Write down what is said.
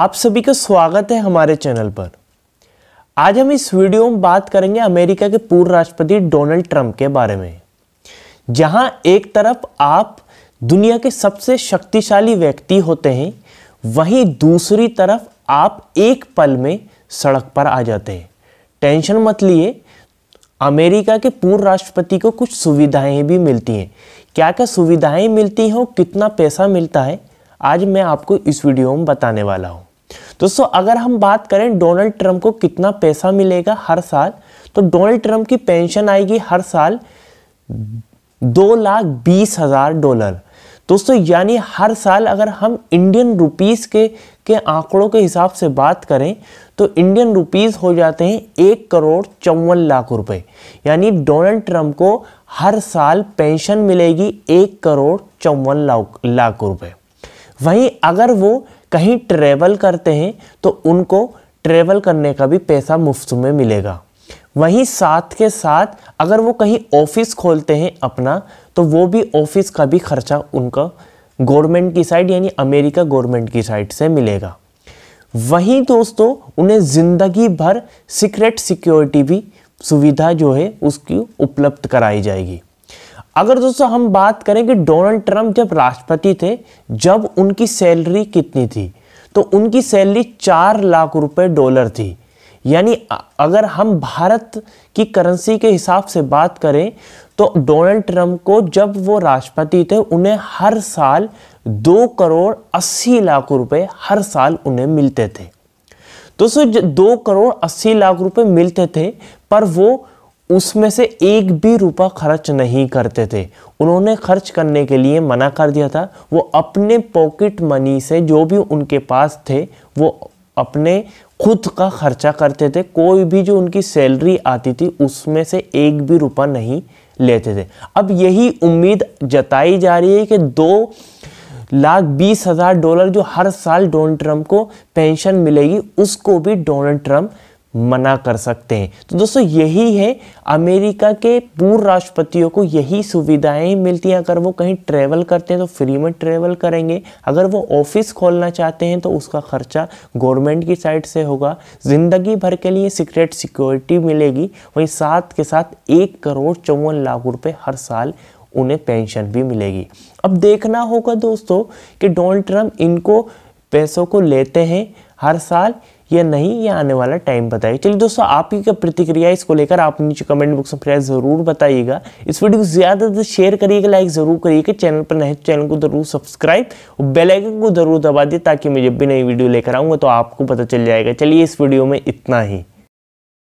आप सभी का स्वागत है हमारे चैनल पर आज हम इस वीडियो में बात करेंगे अमेरिका के पूर्व राष्ट्रपति डोनाल्ड ट्रंप के बारे में जहां एक तरफ आप दुनिया के सबसे शक्तिशाली व्यक्ति होते हैं वहीं दूसरी तरफ आप एक पल में सड़क पर आ जाते हैं टेंशन मत लिए अमेरिका के पूर्व राष्ट्रपति को कुछ सुविधाएं भी मिलती हैं क्या क्या सुविधाएं मिलती हैं और कितना पैसा मिलता है आज मैं आपको इस वीडियो में बताने वाला हूँ दोस्तों अगर हम बात करें डोनाल्ड ट्रंप को कितना पैसा मिलेगा हर साल तो डोनाल्ड ट्रंप की पेंशन आएगी हर साल दो लाख बीस हज़ार डॉलर दोस्तों यानी हर साल अगर हम इंडियन रुपीस के के आंकड़ों के हिसाब से बात करें तो इंडियन रुपीस हो जाते हैं एक करोड़ चौवन लाख रुपए यानी डोनाल्ड ट्रंप को हर साल पेंशन मिलेगी एक करोड़ चौवन लाख लाख रुपए वहीं अगर वो कहीं ट्रेवल करते हैं तो उनको ट्रेवल करने का भी पैसा मुफ्त में मिलेगा वहीं साथ के साथ अगर वो कहीं ऑफिस खोलते हैं अपना तो वो भी ऑफिस का भी खर्चा उनका गवर्नमेंट की साइड यानी अमेरिका गवर्नमेंट की साइड से मिलेगा वहीं दोस्तों उन्हें ज़िंदगी भर सीक्रेट सिक्योरिटी भी सुविधा जो है उसकी उपलब्ध कराई जाएगी अगर दोस्तों हम बात करें कि डोनाल्ड ट्रंप जब राष्ट्रपति थे जब उनकी सैलरी कितनी थी तो उनकी सैलरी चार लाख रुपए डॉलर थी यानी अगर हम भारत की करेंसी के हिसाब से बात करें तो डोनाल्ड ट्रंप को जब वो राष्ट्रपति थे उन्हें हर साल दो करोड़ अस्सी लाख रुपए हर साल उन्हें मिलते थे दोस्तों दो करोड़ अस्सी लाख रुपए मिलते थे पर वो उसमें से एक भी रुपया खर्च नहीं करते थे उन्होंने खर्च करने के लिए मना कर दिया था वो अपने पॉकेट मनी से जो भी उनके पास थे वो अपने खुद का खर्चा करते थे कोई भी जो उनकी सैलरी आती थी उसमें से एक भी रुपया नहीं लेते थे अब यही उम्मीद जताई जा रही है कि दो लाख बीस हज़ार डॉलर जो हर साल डोनाल्ड ट्रंप को पेंशन मिलेगी उसको भी डोनाल्ड ट्रंप मना कर सकते हैं तो दोस्तों यही है अमेरिका के पूर्व राष्ट्रपतियों को यही सुविधाएं मिलती हैं अगर वो कहीं ट्रैवल करते हैं तो फ्री में ट्रैवल करेंगे अगर वो ऑफिस खोलना चाहते हैं तो उसका खर्चा गवर्नमेंट की साइड से होगा ज़िंदगी भर के लिए सीक्रेट सिक्योरिटी मिलेगी वहीं साथ के साथ एक करोड़ चौवन लाख रुपये हर साल उन्हें पेंशन भी मिलेगी अब देखना होगा दोस्तों कि डोनाल्ड ट्रंप इनको पैसों को लेते हैं हर साल या नहीं ये आने वाला टाइम बताइए चलिए दोस्तों आपकी क्या प्रतिक्रिया इसको लेकर आप नीचे कमेंट बॉक्स में प्राय ज़रूर बताइएगा इस वीडियो को ज़्यादा से शेयर करिएगा लाइक ज़रूर करिएगा चैनल पर नहीं चैनल तो को ज़रूर सब्सक्राइब और बेलाइकन को ज़रूर दबा दिए ताकि मैं जब भी नई वीडियो लेकर आऊँगा तो आपको पता चल जाएगा चलिए इस वीडियो में इतना ही